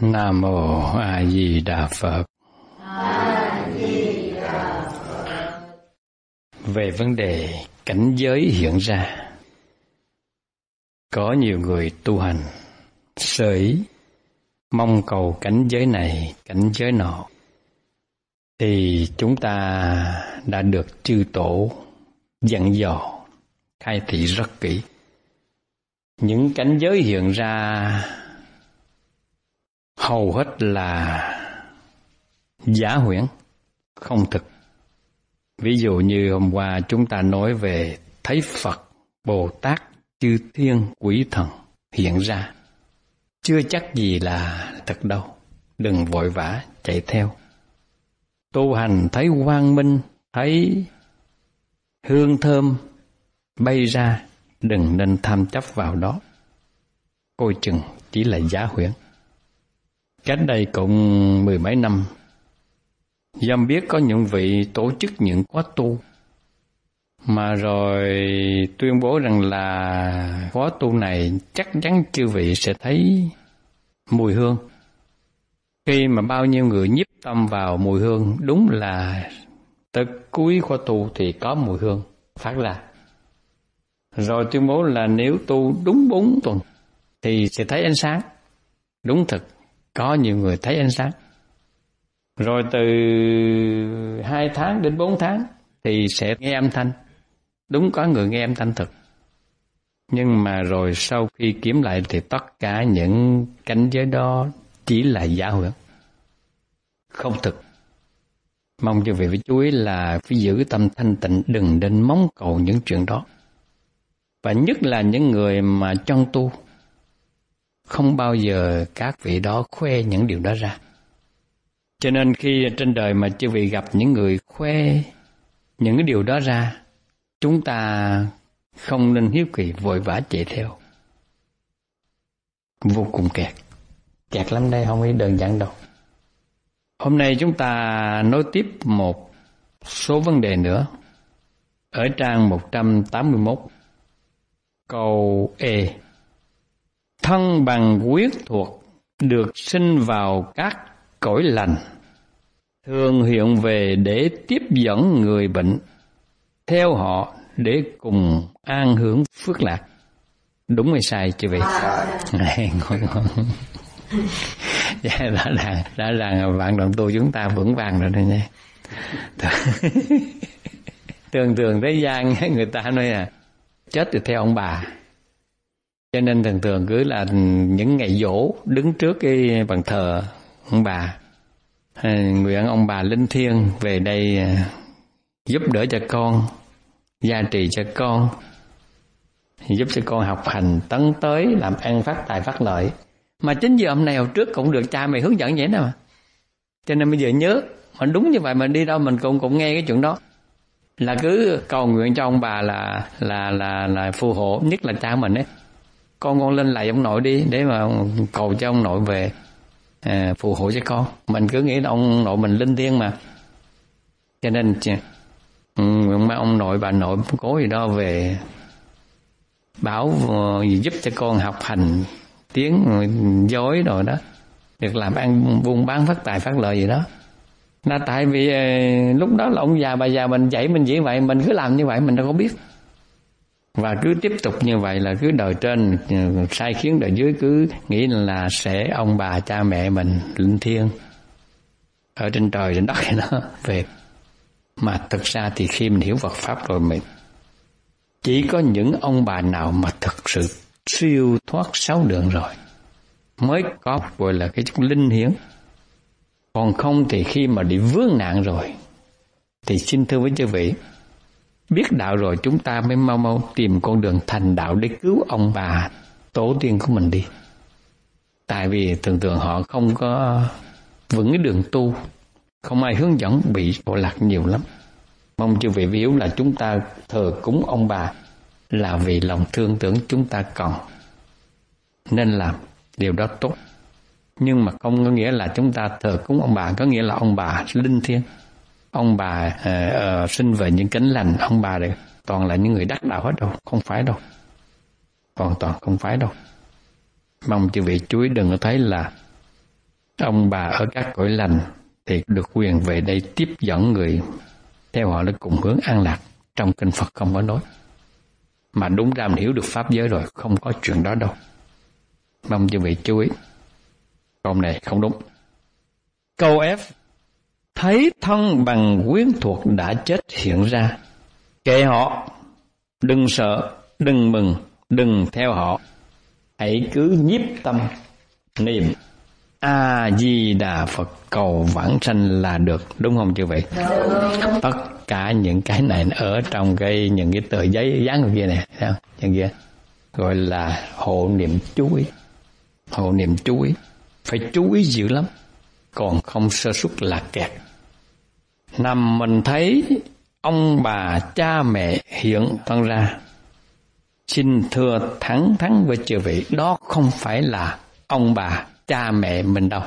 Nam mô A Di Đà Phật. A Di Đà Phật. Về vấn đề cảnh giới hiện ra. Có nhiều người tu hành sơ ý mong cầu cảnh giới này, cảnh giới nọ thì chúng ta đã được chư tổ dặn dò khai thị rất kỹ. Những cảnh giới hiện ra hầu hết là giả huyễn, không thực. Ví dụ như hôm qua chúng ta nói về thấy Phật, Bồ Tát, chư thiên, quỷ thần hiện ra. Chưa chắc gì là thật đâu, đừng vội vã chạy theo. Tu hành thấy quang minh, thấy hương thơm bay ra, đừng nên tham chấp vào đó. Coi chừng chỉ là giả huyễn. Cách đây cũng mười mấy năm, Dâm biết có những vị tổ chức những khóa tu, mà rồi tuyên bố rằng là khóa tu này chắc chắn chư vị sẽ thấy mùi hương. Khi mà bao nhiêu người nhiếp tâm vào mùi hương, đúng là tới cuối khóa tu thì có mùi hương phát là Rồi tuyên bố là nếu tu đúng bốn tuần thì sẽ thấy ánh sáng. Đúng thật, có nhiều người thấy ánh sáng rồi từ hai tháng đến bốn tháng thì sẽ nghe âm thanh đúng có người nghe âm thanh thực nhưng mà rồi sau khi kiếm lại thì tất cả những cảnh giới đó chỉ là giả hưởng không thực mong cho vị phải chú ý là phải giữ tâm thanh tịnh đừng nên mong cầu những chuyện đó và nhất là những người mà trong tu không bao giờ các vị đó khoe những điều đó ra. Cho nên khi trên đời mà chư vị gặp những người khoe những cái điều đó ra, chúng ta không nên hiếu kỳ vội vã chạy theo. Vô cùng kẹt. Kẹt lắm đây không phải đơn giản đâu. Hôm nay chúng ta nói tiếp một số vấn đề nữa. Ở trang 181, câu E thân bằng quyết thuộc được sinh vào các cõi lành thường hiện về để tiếp dẫn người bệnh theo họ để cùng an hưởng phước lạc đúng hay sai chưa vậy này ngon dạ, rõ ràng rõ ràng bạn đồng tu chúng ta vững vàng rồi đây nha thường thường thế gian người ta nói là chết thì theo ông bà cho nên thường thường cứ là những ngày dỗ đứng trước cái bàn thờ ông bà nguyện ông bà linh thiêng về đây à, giúp đỡ cho con gia trì cho con giúp cho con học hành tấn tới làm ăn phát tài phát lợi mà chính giờ hôm nay hồi trước cũng được cha mày hướng dẫn vậy đó mà cho nên bây giờ nhớ mà đúng như vậy mình đi đâu mình cũng cũng nghe cái chuyện đó là cứ cầu nguyện cho ông bà là là là là phù hộ nhất là cha mình ấy con con lên lại ông nội đi để mà cầu cho ông nội về à, phù hộ cho con mình cứ nghĩ là ông nội mình linh thiêng mà cho nên ừ, má ông nội bà nội cố gì đó về bảo ờ, giúp cho con học hành tiếng dối ờ, rồi đó việc làm ăn buôn bán phát tài phát lợi gì đó là tại vì ờ, lúc đó là ông già bà già mình dạy mình chỉ vậy mình cứ làm như vậy mình đâu có biết và cứ tiếp tục như vậy là cứ đời trên ừ, sai khiến đời dưới cứ nghĩ là sẽ ông bà cha mẹ mình linh thiêng ở trên trời trên đất thì nó về mà thực ra thì khi mình hiểu Phật pháp rồi mình chỉ có những ông bà nào mà thực sự siêu thoát sáu đường rồi mới có gọi là cái chút linh hiển còn không thì khi mà bị vướng nạn rồi thì xin thưa với chư vị biết đạo rồi chúng ta mới mau mau tìm con đường thành đạo để cứu ông bà tổ tiên của mình đi tại vì thường thường họ không có vững cái đường tu không ai hướng dẫn bị bộ lạc nhiều lắm mong chư vị hiểu là chúng ta thờ cúng ông bà là vì lòng thương tưởng chúng ta còn nên làm điều đó tốt nhưng mà không có nghĩa là chúng ta thờ cúng ông bà có nghĩa là ông bà linh thiêng ông bà uh, ờ, uh, ờ, sinh về những cánh lành ông bà đều toàn là những người đắc đạo hết đâu không phải đâu hoàn toàn không phải đâu mong chư vị chú ý đừng có thấy là ông bà ở các cõi lành thì được quyền về đây tiếp dẫn người theo họ nó cùng hướng an lạc trong kinh Phật không có nói mà đúng ra mình hiểu được pháp giới rồi không có chuyện đó đâu mong chư vị chú ý câu này không đúng câu F thấy thân bằng quyến thuộc đã chết hiện ra kệ họ đừng sợ đừng mừng đừng theo họ hãy cứ nhiếp tâm niệm a di đà phật cầu vãng sanh là được đúng không chưa vậy tất cả những cái này ở trong cái những cái tờ giấy dán kia này sao những kia gọi là hộ niệm chú ý hộ niệm chú ý phải chú ý dữ lắm còn không sơ xuất là kẹt nằm mình thấy ông bà cha mẹ hiện thân ra xin thưa thẳng thắn với chư vị đó không phải là ông bà cha mẹ mình đâu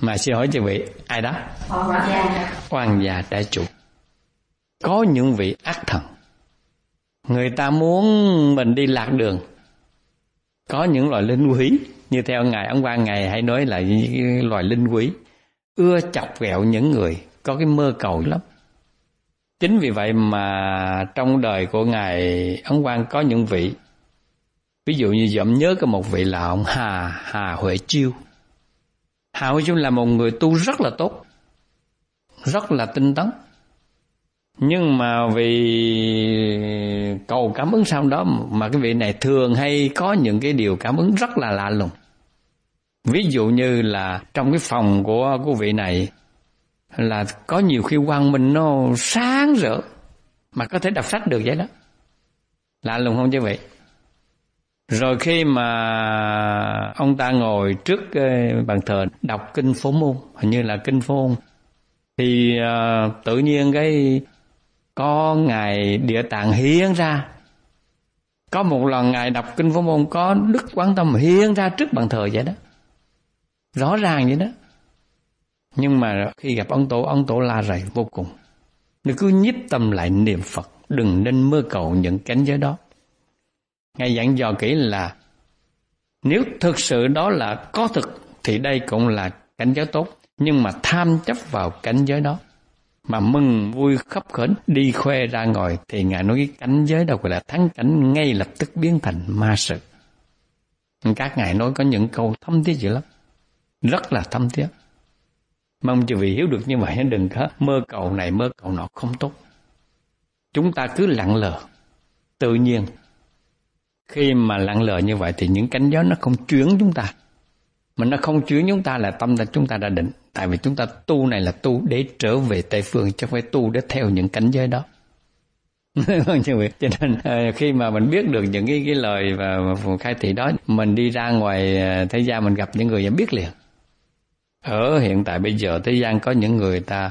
mà xin hỏi chư vị ai đó hoàng gia hoàng gia đại chủ có những vị ác thần người ta muốn mình đi lạc đường có những loại linh quý như theo ngài ông quan ngài hay nói là những loài linh quý ưa chọc ghẹo những người có cái mơ cầu lắm chính vì vậy mà trong đời của ngài ông quan có những vị ví dụ như dậm nhớ có một vị là ông hà hà huệ chiêu hà huệ chiêu là một người tu rất là tốt rất là tinh tấn nhưng mà vì cầu cảm ứng sau đó mà cái vị này thường hay có những cái điều cảm ứng rất là lạ lùng Ví dụ như là trong cái phòng của quý vị này là có nhiều khi quang minh nó sáng rỡ mà có thể đọc sách được vậy đó. Lạ lùng không chứ vậy? Rồi khi mà ông ta ngồi trước ờ, bàn thờ đọc kinh phổ môn, hình như là kinh phổ môn, thì uh, tự nhiên cái có ngài địa tạng hiến ra. Có một lần ngài đọc kinh phổ môn có đức quán tâm hiến ra trước bàn thờ vậy đó rõ ràng vậy đó nhưng mà khi gặp ông tổ ông tổ la rầy vô cùng nó cứ nhíp tâm lại niệm phật đừng nên mơ cầu những cánh giới đó ngài dặn dò kỹ là nếu thực sự đó là có thực thì đây cũng là cảnh giới tốt nhưng mà tham chấp vào cảnh giới đó mà mừng vui khắp khởi đi khoe ra ngồi thì ngài nói cái cảnh giới đâu gọi là thắng cảnh ngay lập tức biến thành ma sự các ngài nói có những câu thâm thiết dữ lắm rất là thâm thiết mong cho vị hiểu được như vậy đừng có mơ cầu này mơ cầu nọ không tốt chúng ta cứ lặng lờ tự nhiên khi mà lặng lờ như vậy thì những cánh gió nó không chuyển chúng ta mà nó không chuyển chúng ta là tâm ta chúng ta đã định tại vì chúng ta tu này là tu để trở về tây phương chứ không phải tu để theo những cánh giới đó cho nên ờ, khi mà mình biết được những cái, cái lời và khai thị đó mình đi ra ngoài ờ, thế gian mình gặp những người biết liền ở hiện tại bây giờ thế gian có những người ta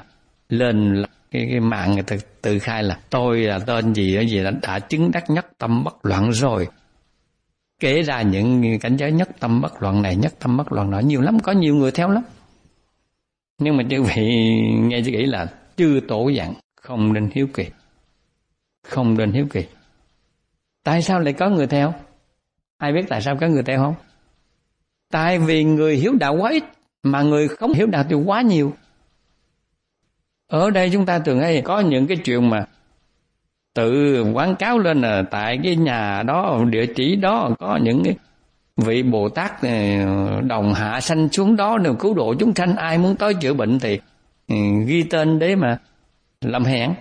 lên cái, cái mạng người ta tự khai là tôi là tên gì đó gì đã, đã chứng đắc nhất tâm bất loạn rồi kể ra những cảnh giới nhất tâm bất loạn này nhất tâm bất loạn nọ nhiều lắm có nhiều người theo lắm nhưng mà chư vị nghe chữ nghĩ là chư tổ dặn không nên hiếu kỳ không nên hiếu kỳ tại sao lại có người theo ai biết tại sao có người theo không tại vì người hiếu đạo quá ít mà người không hiểu đạo thì quá nhiều ở đây chúng ta thường hay có những cái chuyện mà tự quảng cáo lên là tại cái nhà đó địa chỉ đó có những cái vị bồ tát ờ, đồng hạ sanh xuống đó đều cứu độ chúng sanh ai muốn tới chữa bệnh thì ừ, ghi tên đấy mà làm hẹn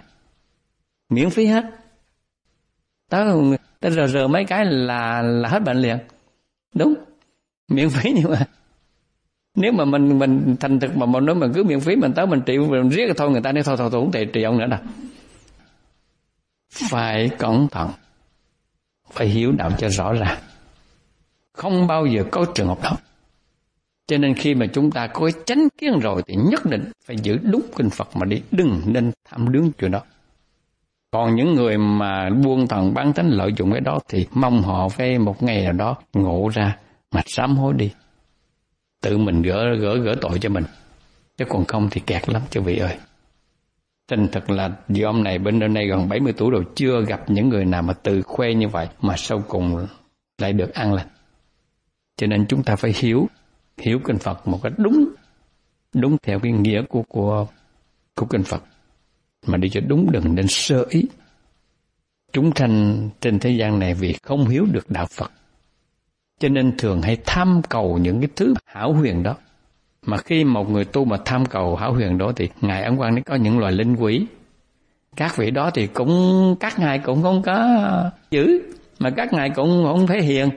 miễn phí hết tới tới rờ rờ mấy cái là là hết bệnh liền đúng miễn phí nhưng mà nếu mà mình mình thành thực mà mình nói mình cứ miễn phí mình tới mình trị mình riết thôi người ta nói thôi thôi tôi cũng thể trị ông nữa đâu phải cẩn thận phải hiểu đạo cho rõ ràng không bao giờ có trường hợp đó cho nên khi mà chúng ta có chánh kiến rồi thì nhất định phải giữ đúng kinh phật mà đi đừng nên tham đướng chuyện đó còn những người mà buông thần bán tánh lợi dụng cái đó thì mong họ phải một ngày nào đó ngộ ra mà sám hối đi tự mình gỡ gỡ gỡ tội cho mình chứ còn không thì kẹt lắm cho vị ơi Thành thật là dì ông này bên đây gần 70 tuổi rồi chưa gặp những người nào mà tự khoe như vậy mà sau cùng lại được ăn lành. Cho nên chúng ta phải hiểu, hiểu kinh Phật một cách đúng, đúng theo cái nghĩa của của của kinh Phật. Mà đi cho đúng đừng nên sơ ý. Chúng sanh trên thế gian này vì không hiểu được đạo Phật cho nên thường hay tham cầu những cái thứ hảo huyền đó mà khi một người tu mà tham cầu hảo huyền đó thì ngài ấn quang nó có những loài linh quỷ các vị đó thì cũng các ngài cũng không có giữ mà các ngài cũng không thể hiền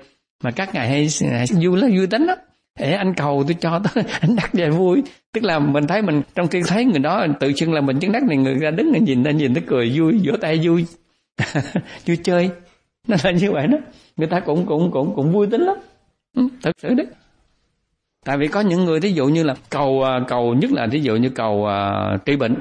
mà các ngài hay, hay vui lắm vui tính lắm để anh cầu tôi cho tới anh đắc về vui tức là mình thấy mình trong khi thấy người đó tự xưng là mình chứng đắc này người ra đứng người nhìn lên nhìn nó cười vui vỗ tay vui vui chơi nó là như vậy đó người ta cũng cũng cũng cũng vui tính lắm ừ, thật sự đấy tại vì có những người thí dụ như là cầu à, cầu nhất là thí dụ như cầu uh, trị bệnh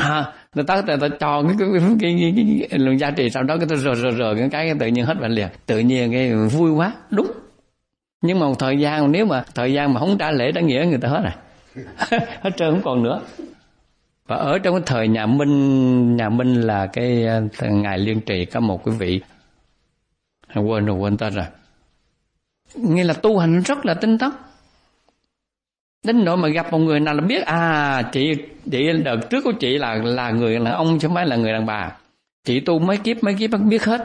à, người ta người ta cho cái cái cái, cái, cái, cái lượng giá trị sau đó người ta rờ rờ rờ cái cái tự nhiên hết bệnh liền tự nhiên cái vui quá đúng nhưng mà một thời gian nếu mà thời gian mà không trả lễ đã nghĩa người ta hết rồi hết trơn không còn nữa và ở trong cái thời nhà Minh nhà Minh là cái ờ, ngài liên trì có một cái vị quên rồi quên tên rồi nghĩa là tu hành rất là tinh tấn đến nỗi mà gặp một người nào là biết à chị chị đợt trước của chị là là người là ông chứ không phải là người đàn bà chị tu mấy kiếp mấy kiếp biết hết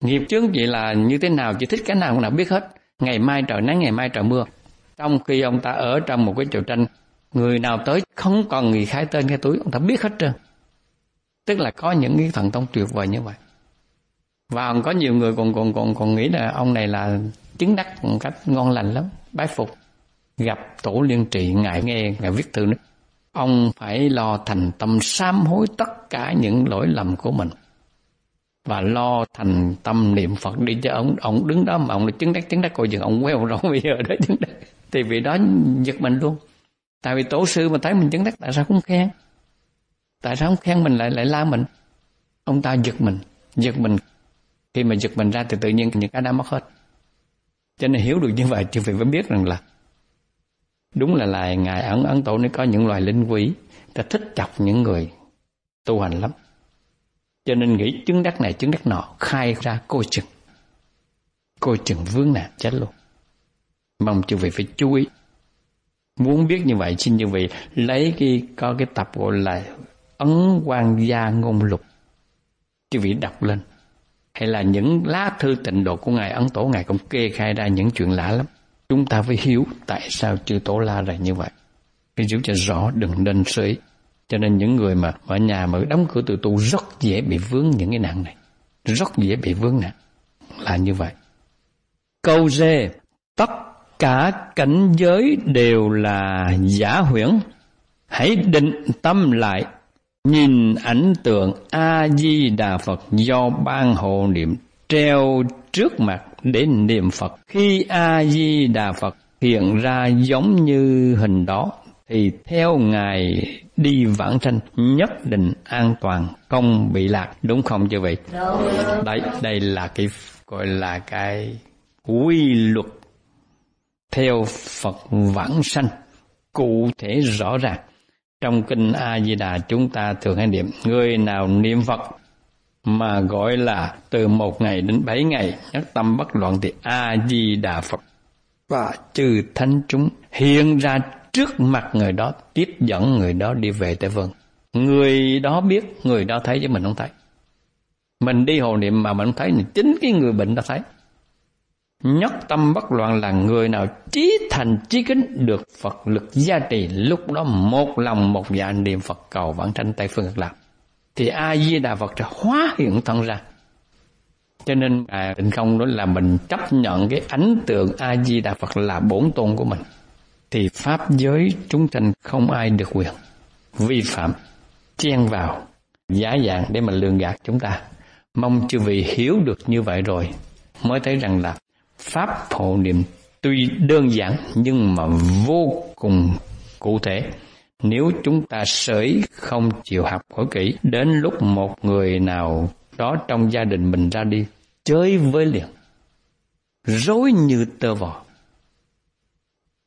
nghiệp chướng chị là như thế nào chị thích cái nào cũng là biết hết ngày mai trời nắng ngày mai trời mưa trong khi ông ta ở trong một cái triều tranh người nào tới không còn người khai tên cái túi ông ta biết hết trơn tức là có những cái thần thông tuyệt vời như vậy và còn có nhiều người còn còn còn còn nghĩ là ông này là chứng đắc một cách ngon lành lắm bái phục gặp tổ liên trị ngài nghe ngài viết thư nữa ông phải lo thành tâm sám hối tất cả những lỗi lầm của mình và lo thành tâm niệm Phật đi cho ông ông đứng đó mà ông là chứng đắc chứng đắc coi chừng ông queo rồi bây giờ đó chứng đắc thì vì đó giật mình luôn tại vì tổ sư mà thấy mình chứng đắc tại sao không khen tại sao không khen mình lại lại la mình ông ta giật mình giật mình khi mà giật mình ra thì tự nhiên những cái đã mất hết cho nên hiểu được như vậy thì phải mới biết rằng là đúng là lại ngài ấn ấn tổ nó có những loài linh quý ta thích chọc những người tu hành lắm cho nên nghĩ chứng đắc này chứng đắc nọ khai ra cô chừng cô chừng vướng nạn chết luôn mong chư vị phải chú ý Muốn biết như vậy, xin như vị lấy cái có cái tập gọi là ấn quan gia ngôn lục. Chư vị đọc lên. Hay là những lá thư tịnh độ của Ngài Ấn Tổ, Ngài cũng kê khai ra những chuyện lạ lắm. Chúng ta phải hiểu tại sao chư Tổ la ra như vậy. Phải hiểu cho rõ, đừng nên sơ Cho nên những người mà ở nhà mà đóng cửa tự tu rất dễ bị vướng những cái nạn này. Rất dễ bị vướng nạn. Là như vậy. Câu D. Tất cả cảnh giới đều là giả huyễn hãy định tâm lại nhìn ảnh tượng a di đà phật do ban hộ niệm treo trước mặt để niệm phật khi a di đà phật hiện ra giống như hình đó thì theo ngài đi vãng sanh nhất định an toàn không bị lạc đúng không chưa vậy đấy đây là cái gọi là cái quy luật theo Phật vãng sanh cụ thể rõ ràng. Trong kinh A Di Đà chúng ta thường hay niệm người nào niệm Phật mà gọi là từ một ngày đến bảy ngày nhất tâm bất loạn thì A Di Đà Phật và chư thánh chúng hiện ra trước mặt người đó tiếp dẫn người đó đi về Tây Vân. Người đó biết, người đó thấy chứ mình không thấy. Mình đi hồ niệm mà mình không thấy thì chính cái người bệnh đã thấy nhất tâm bất loạn là người nào trí thành trí kính được phật lực gia trì lúc đó một lòng một dạ niệm phật cầu vãng sanh tây phương cực lạc thì a di đà phật sẽ hóa hiện thân ra cho nên à, định không đó là mình chấp nhận cái ấn tượng a di đà phật là bổn tôn của mình thì pháp giới chúng sanh không ai được quyền vi phạm chen vào giả dạng để mà lường gạt chúng ta mong chư vị hiểu được như vậy rồi mới thấy rằng là pháp hộ niệm tuy đơn giản nhưng mà vô cùng cụ thể nếu chúng ta sởi không chịu học hỏi kỹ đến lúc một người nào đó trong gia đình mình ra đi chơi với liền rối như tơ vò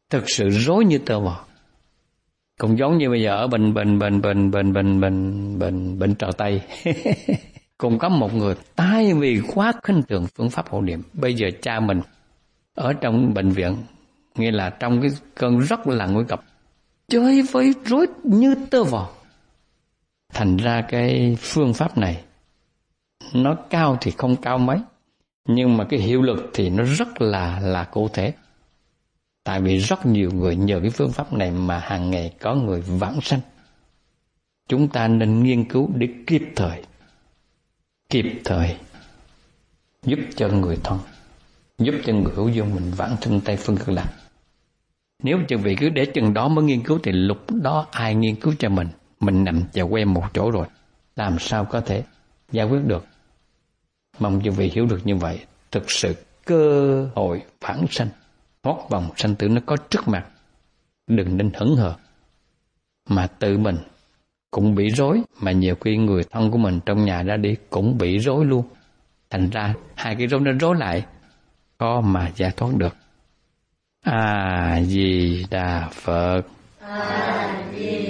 thực sự rối như tơ vò cũng giống như bây giờ ở bệnh bệnh bệnh bệnh bệnh bệnh bệnh bệnh trợ tay. cùng có một người tại vì quá khinh thường phương pháp hộ niệm bây giờ cha mình ở trong bệnh viện nghĩa là trong cái cơn rất là nguy cấp chơi với rối như tơ vò thành ra cái phương pháp này nó cao thì không cao mấy nhưng mà cái hiệu lực thì nó rất là là cụ thể tại vì rất nhiều người nhờ cái phương pháp này mà hàng ngày có người vãng sanh chúng ta nên nghiên cứu để kịp thời kịp thời giúp cho người thân giúp cho người hữu duyên mình vãng sinh tây phương cực lạc nếu chừng vị cứ để chừng đó mới nghiên cứu thì lúc đó ai nghiên cứu cho mình mình nằm và quen một chỗ rồi làm sao có thể giải quyết được mong chư vị hiểu được như vậy thực sự cơ hội phản sanh thoát vòng sanh tử nó có trước mặt đừng nên hững hờ mà tự mình cũng bị rối mà nhiều khi người thân của mình trong nhà ra đi cũng bị rối luôn thành ra hai cái rối nó rối lại khó mà giải thoát được a à, di đà phật a à, di